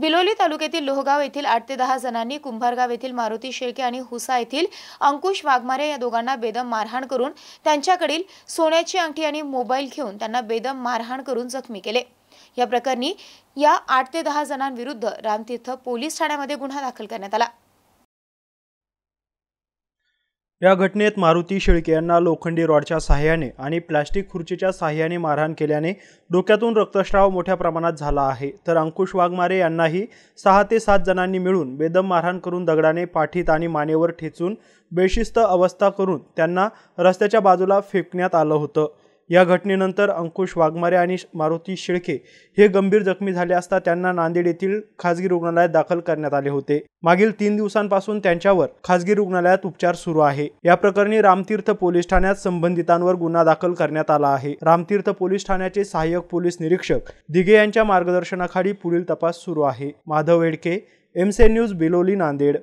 बिलोली तालुक्यातील लोहगाव येथील आठ ते दहा जणांनी कुंभारगाव येथील मारुती शेळके आणि हुसा येथील अंकुश वाघमारे या दोघांना बेदम मारहाण करून त्यांच्याकडील सोन्याची अंगठी आणि मोबाईल घेऊन त्यांना बेदम मारहाण करून जखमी केले या प्रकरणी या आठ ते दहा जणांविरुद्ध रामतीर्थ पोलीस ठाण्यामध्ये गुन्हा दाखल करण्यात आला या घटनेत मारुती शेळके यांना लोखंडी रॉडच्या सहाय्याने आणि प्लॅस्टिक खुर्चीच्या सहाय्याने मारहाण केल्याने डोक्यातून रक्तस्राव मोठ्या प्रमाणात झाला आहे तर अंकुश वाघमारे यांनाही सहा ते सात जणांनी मिळून बेदम मारहाण करून दगडाने पाठीत आणि मानेवर ठेचून बेशिस्त अवस्था करून त्यांना रस्त्याच्या बाजूला फेकण्यात आलं होतं या घटनेनंतर अंकुश वाघमारे आणि मारुती शिळके हे गंभीर जखमी झाले असता त्यांना नांदेड येथील खासगी रुग्णालयात दाखल करण्यात आले होते मागील तीन दिवसांपासून त्यांच्यावर खासगी रुग्णालयात उपचार सुरू आहे या प्रकरणी रामतीर्थ पोलीस ठाण्यात संबंधितांवर गुन्हा दाखल करण्यात आला आहे रामतीर्थ पोलीस ठाण्याचे सहाय्यक पोलीस निरीक्षक दिघे यांच्या मार्गदर्शनाखाली पुढील तपास सुरू आहे माधव एडके एमसे न्यूज बिलोली नांदेड